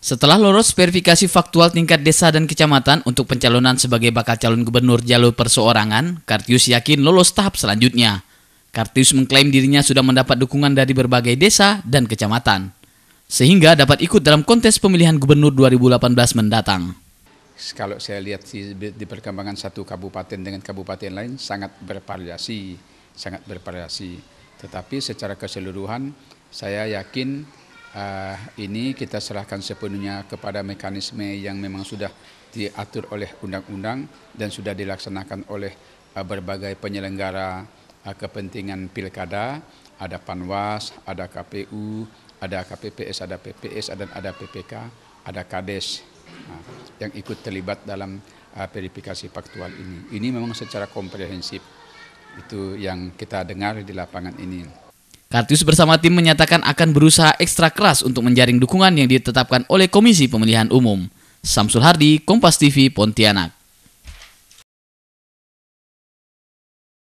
Setelah lolos verifikasi faktual tingkat desa dan kecamatan untuk pencalonan sebagai bakal calon gubernur jalur perseorangan, Kartius yakin lolos tahap selanjutnya. Kartius mengklaim dirinya sudah mendapat dukungan dari berbagai desa dan kecamatan, sehingga dapat ikut dalam kontes pemilihan gubernur 2018 mendatang. Kalau saya lihat di, perkembangan satu kabupaten dengan kabupaten lain sangat bervariasi, sangat bervariasi. Tetapi secara keseluruhan saya yakin uh, ini kita serahkan sepenuhnya kepada mekanisme yang memang sudah diatur oleh undang-undang dan sudah dilaksanakan oleh uh, berbagai penyelenggara uh, kepentingan pilkada, ada Panwas, ada KPU, ada KPPS, ada PPS, dan ada PPK, ada Kades uh, yang ikut terlibat dalam uh, verifikasi faktual ini. Ini memang secara komprehensif itu yang kita dengar di lapangan ini. Kartius bersama tim menyatakan akan berusaha ekstra keras untuk menjaring dukungan yang ditetapkan oleh Komisi Pemilihan Umum. Samsul Hardi, Kompas TV, Pontianak.